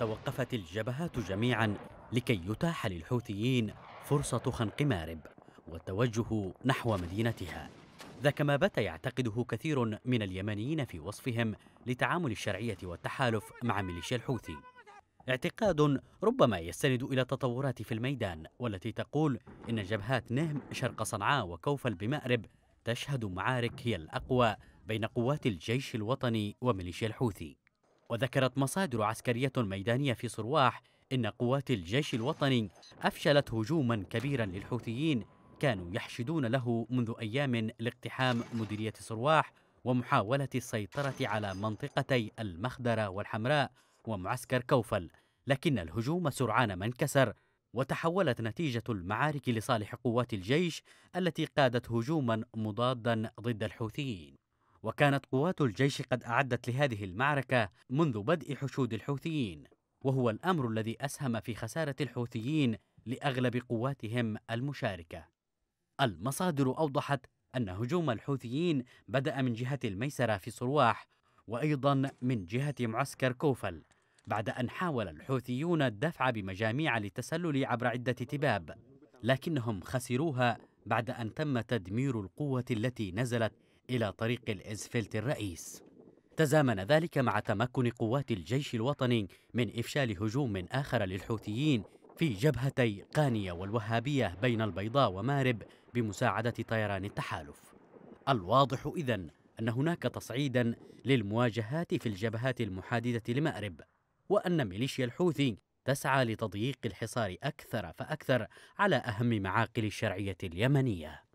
توقفت الجبهات جميعا لكي يتاح للحوثيين فرصة خنق مارب والتوجه نحو مدينتها ذاك ما بات يعتقده كثير من اليمنيين في وصفهم لتعامل الشرعية والتحالف مع ميليشيا الحوثي اعتقاد ربما يستند إلى تطورات في الميدان والتي تقول إن جبهات نهم شرق صنعاء وكوفل بمأرب تشهد معارك هي الأقوى بين قوات الجيش الوطني وميليشيا الحوثي وذكرت مصادر عسكرية ميدانية في صرواح إن قوات الجيش الوطني أفشلت هجوما كبيرا للحوثيين كانوا يحشدون له منذ أيام لاقتحام مديرية صرواح ومحاولة السيطرة على منطقتي المخدرة والحمراء ومعسكر كوفل لكن الهجوم سرعان ما انكسر وتحولت نتيجة المعارك لصالح قوات الجيش التي قادت هجوما مضادا ضد الحوثيين وكانت قوات الجيش قد أعدت لهذه المعركة منذ بدء حشود الحوثيين وهو الأمر الذي أسهم في خسارة الحوثيين لأغلب قواتهم المشاركة المصادر أوضحت أن هجوم الحوثيين بدأ من جهة الميسرة في صرواح وأيضا من جهة معسكر كوفل بعد أن حاول الحوثيون الدفع بمجاميع للتسلل عبر عدة تباب لكنهم خسروها بعد أن تم تدمير القوة التي نزلت إلى طريق الإزفلت الرئيس تزامن ذلك مع تمكن قوات الجيش الوطني من إفشال هجوم آخر للحوثيين في جبهتي قانية والوهابية بين البيضاء ومارب بمساعدة طيران التحالف الواضح إذا أن هناك تصعيدا للمواجهات في الجبهات المحاددة لمأرب وأن ميليشيا الحوثي تسعى لتضييق الحصار أكثر فأكثر على أهم معاقل الشرعية اليمنية